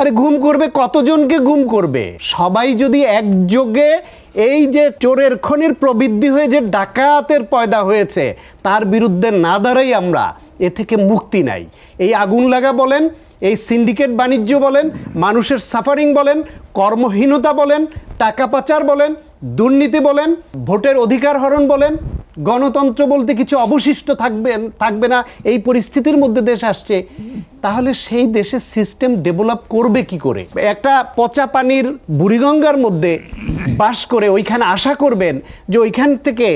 আরে ঘুম করবে কতজনকে ঘুম করবে সবাই যদি একযোগে এই যে চোরের খনির প্রবৃদ্ধি হয়ে যে ডাকাতের পয়দা হয়েছে তার বিরুদ্ধে না দাঁড়াই আমরা এ থেকে মুক্তি নাই এই আগুন লাগা বলেন এই সিন্ডিকেট বাণিজ্য বলেন মানুষের সাফারিং বলেন কর্মহীনতা বলেন টাকা পাচার বলেন দুর্নীতি বলেন ভোটের অধিকার হরণ বলেন গণতন্ত্র বলতে কিছু অবশিষ্ট থাকবেন থাকবে না এই পরিস্থিতির মধ্যে দেশ আসছে তাহলে সেই দেশে সিস্টেম ডেভেলপ করবে কি করে একটা পচা পানির বুড়িগঙ্গার মধ্যে বাস করে ওইখানে আশা করবেন যে ওইখান থেকে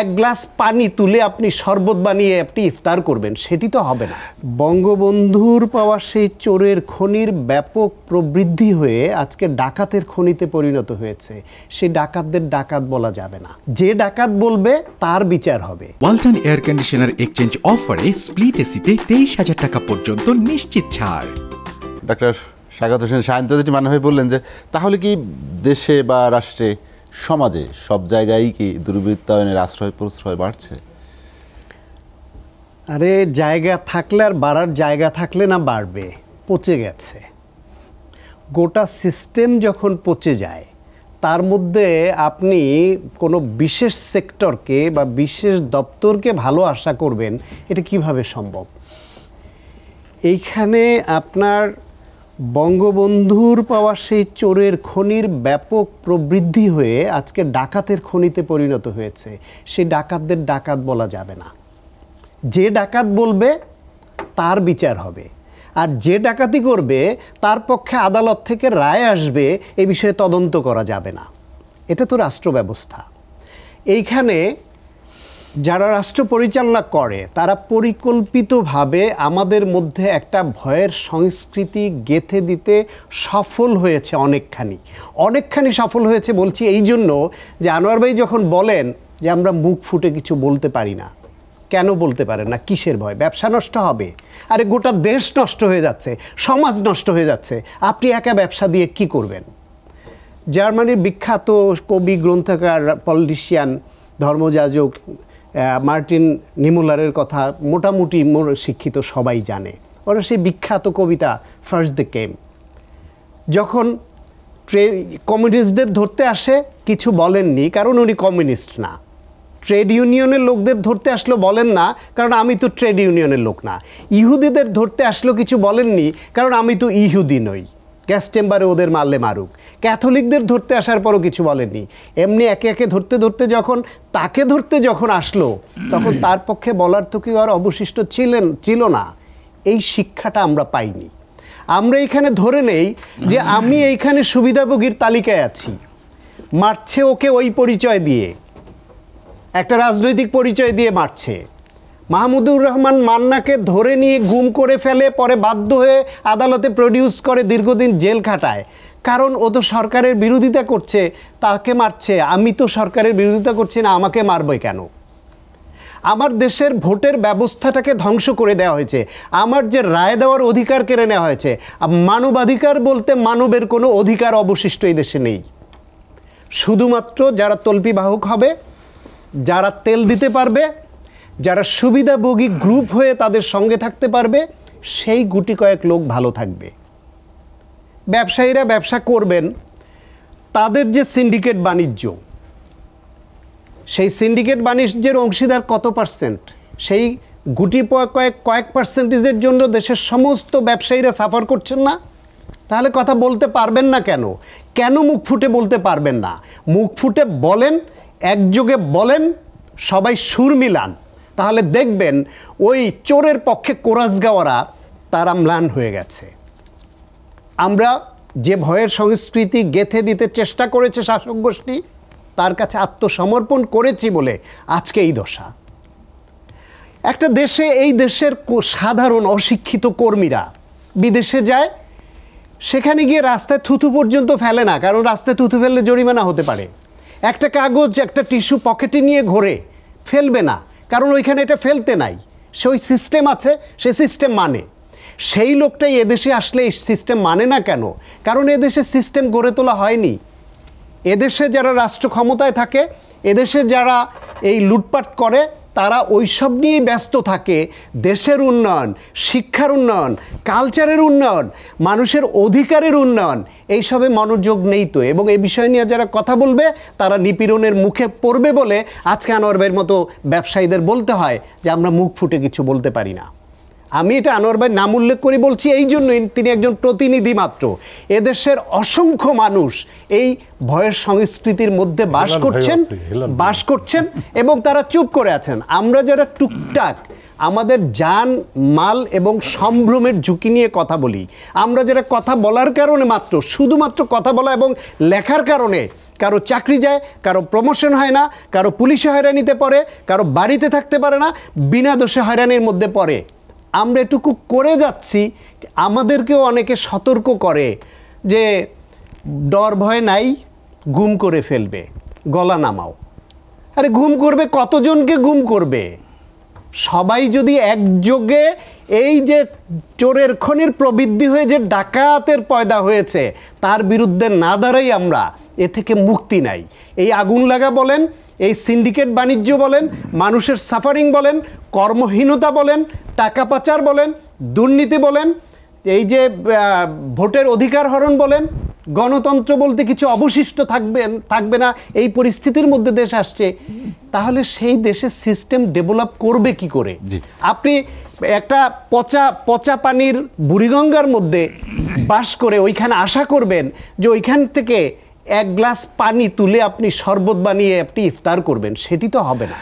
এক গ্লাস পানি তুলে আপনি শরবত বানিয়ে আপনি ইফতার করবেন সেটি তো হবে না বঙ্গবন্ধুর পাওয়া সেই চোরের খনির ব্যাপক প্রবৃদ্ধি হয়ে আজকে ডাকাতের খনিতে পরিণত হয়েছে সেই ডাকাতদের ডাকাত বলা যাবে না যে ডাকাত বলবে তার বিচার হবে ওয়ালটন এয়ার কন্ডিশনার এক্সচেঞ্জ অফারে স্প্লিট এসিতে তেইশ হাজার টাকা পর্যন্ত নিশ্চিত ছাড় ডাক্তার স্বাগত হোসেন সায়ন্ত মানে হয়ে বললেন যে তাহলে কি দেশে বা রাষ্ট্রে সমাজে সব জায়গায় কি দুর্বৃত্তায়নের আশ্রয় প্রশ্রয় বাড়ছে আরে জায়গা থাকলে আর বাড়ার জায়গা থাকলে না বাড়বে পচে গেছে গোটা সিস্টেম যখন পচে যায় তার মধ্যে আপনি কোনো বিশেষ সেক্টরকে বা বিশেষ দপ্তরকে ভালো আশা করবেন এটা কিভাবে সম্ভব এইখানে আপনার বঙ্গবন্ধুর পাওয়া সেই চোরের খনির ব্যাপক প্রবৃদ্ধি হয়ে আজকে ডাকাতের খনিতে পরিণত হয়েছে সেই ডাকাতদের ডাকাত বলা যাবে না যে ডাকাত বলবে তার বিচার হবে আর যে ডাকাতি করবে তার পক্ষে আদালত থেকে রায় আসবে এ বিষয়ে তদন্ত করা যাবে না এটা তো রাষ্ট্র ব্যবস্থা এইখানে যারা রাষ্ট্র পরিচালনা করে তারা পরিকল্পিতভাবে আমাদের মধ্যে একটা ভয়ের সংস্কৃতি গেথে দিতে সফল হয়েছে অনেকখানি অনেকখানি সফল হয়েছে বলছি এই জন্য যে আনোয়ার ভাই যখন বলেন যে আমরা মুখ ফুটে কিছু বলতে পারি না কেন বলতে পারে না কিসের ভয় ব্যবসা নষ্ট হবে আরে গোটা দেশ নষ্ট হয়ে যাচ্ছে সমাজ নষ্ট হয়ে যাচ্ছে আপনি একা ব্যবসা দিয়ে কি করবেন জার্মানির বিখ্যাত কবি গ্রন্থকার পলিটিশিয়ান ধর্মযাজক মার্টিন নিমুলারের কথা মোটামুটি মোর শিক্ষিত সবাই জানে ওরা সেই বিখ্যাত কবিতা ফার্স্ট দ্য কেম যখন ট্রেড কমিউনিস্টদের ধরতে আসে কিছু বলেননি কারণ উনি কমিউনিস্ট না ট্রেড ইউনিয়নের লোকদের ধরতে আসলো বলেন না কারণ আমি তো ট্রেড ইউনিয়নের লোক না ইহুদিদের ধরতে আসলো কিছু বলেননি কারণ আমি তো ইহুদি নই গ্যাস চেম্বারে ওদের মারলে মারুক ক্যাথলিকদের ধরতে আসার পরও কিছু বলেননি এমনি একে একে ধরতে ধরতে যখন তাকে ধরতে যখন আসলো তখন তার পক্ষে বলার তো কেউ আর অবশিষ্ট ছিলেন ছিল না এই শিক্ষাটা আমরা পাইনি আমরা এখানে ধরে নেই যে আমি এইখানে সুবিধাভোগীর তালিকায় আছি মারছে ওকে ওই পরিচয় দিয়ে একটা রাজনৈতিক পরিচয় দিয়ে মারছে মাহমুদুর রহমান মান্নাকে ধরে নিয়ে গুম করে ফেলে পরে বাধ্য হয়ে আদালতে প্রডিউস করে দীর্ঘদিন জেল খাটায় কারণ ও তো সরকারের বিরোধিতা করছে তাকে মারছে আমি তো সরকারের বিরোধিতা করছি না আমাকে মারবে কেন আমার দেশের ভোটের ব্যবস্থাটাকে ধ্বংস করে দেওয়া হয়েছে আমার যে রায় দেওয়ার অধিকার কেড়ে নেওয়া হয়েছে মানবাধিকার বলতে মানবের কোনো অধিকার অবশিষ্ট এই দেশে নেই শুধুমাত্র যারা তল্পিবাহক হবে যারা তেল দিতে পারবে যারা সুবিধাভোগী গ্রুপ হয়ে তাদের সঙ্গে থাকতে পারবে সেই গুটি কয়েক লোক ভালো থাকবে ব্যবসায়ীরা ব্যবসা করবেন তাদের যে সিন্ডিকেট বাণিজ্য সেই সিন্ডিকেট বাণিজ্যের অংশীদার কত পার্সেন্ট সেই গুটি কয়েক কয়েক পার্সেন্টেজের জন্য দেশের সমস্ত ব্যবসায়ীরা সাফার করছেন না তাহলে কথা বলতে পারবেন না কেন কেন মুখ ফুটে বলতে পারবেন না মুখ ফুটে বলেন একযোগে বলেন সবাই সুর মিলান তাহলে দেখবেন ওই চোরের পক্ষে কোরাস গাওয়ারা তারা ম্লান হয়ে গেছে আমরা যে ভয়ের সংস্কৃতি গেথে দিতে চেষ্টা করেছে শাসক গোষ্ঠী তার কাছে আত্মসমর্পণ করেছি বলে আজকে এই দশা একটা দেশে এই দেশের সাধারণ অশিক্ষিত কর্মীরা বিদেশে যায় সেখানে গিয়ে রাস্তায় থুথু পর্যন্ত ফেলে না কারণ রাস্তায় থুথু ফেললে জরিমানা হতে পারে একটা কাগজ একটা টিস্যু পকেটে নিয়ে ঘোরে ফেলবে না কারণ ওইখানে এটা ফেলতে নাই সে ওই সিস্টেম আছে সে সিস্টেম মানে সেই লোকটাই এদেশে আসলে এই সিস্টেম মানে না কেন কারণ এদেশে সিস্টেম গড়ে তোলা হয়নি এদেশে যারা রাষ্ট্র ক্ষমতায় থাকে এদেশে যারা এই লুটপাট করে তারা ওইসব নিয়েই ব্যস্ত থাকে দেশের উন্নয়ন শিক্ষার উন্নয়ন কালচারের উন্নয়ন মানুষের অধিকারের উন্নয়ন এইসবে মনোযোগ নেই তো এবং এই বিষয় নিয়ে যারা কথা বলবে তারা নিপীড়নের মুখে পড়বে বলে আজকে আনোয়ার মতো ব্যবসায়ীদের বলতে হয় যে আমরা মুখ ফুটে কিছু বলতে পারি না আমি এটা আনোয়ার ভাই নাম উল্লেখ করে বলছি এই জন্যই তিনি একজন প্রতিনিধি মাত্র এদেশের অসংখ্য মানুষ এই ভয়ের সংস্কৃতির মধ্যে বাস করছেন বাস করছেন এবং তারা চুপ করে আছেন আমরা যারা টুকটাক আমাদের যান মাল এবং সম্ভ্রমের ঝুঁকি নিয়ে কথা বলি আমরা যারা কথা বলার কারণে মাত্র শুধুমাত্র কথা বলা এবং লেখার কারণে কারো চাকরি যায় কারো প্রমোশন হয় না কারো পুলিশে হয়রানিতে পড়ে কারো বাড়িতে থাকতে পারে না বিনা দোষে হয়রানির মধ্যে পড়ে আমরা এটুকু করে যাচ্ছি আমাদেরকেও অনেকে সতর্ক করে যে ডর ভয় নাই গুম করে ফেলবে গলা নামাও আরে গুম করবে কতজনকে গুম করবে সবাই যদি একযোগে এই যে চোরের খনির প্রবৃদ্ধি হয়ে যে ডাকাতের পয়দা হয়েছে তার বিরুদ্ধে না দাঁড়াই আমরা এ থেকে মুক্তি নাই এই আগুন লাগা বলেন এই সিন্ডিকেট বাণিজ্য বলেন মানুষের সাফারিং বলেন কর্মহীনতা বলেন টাকা পাচার বলেন দুর্নীতি বলেন এই যে ভোটের অধিকার হরণ বলেন গণতন্ত্র বলতে কিছু অবশিষ্ট থাকবে থাকবে না এই পরিস্থিতির মধ্যে দেশ আসছে তাহলে সেই দেশের সিস্টেম ডেভেলপ করবে কি করে আপনি একটা পচা পচা পানির বুড়িগঙ্গার মধ্যে বাস করে ওইখানে আশা করবেন যে ওইখান থেকে এক গ্লাস পানি তুলে আপনি শরবত বানিয়ে আপনি ইফতার করবেন সেটি তো হবে না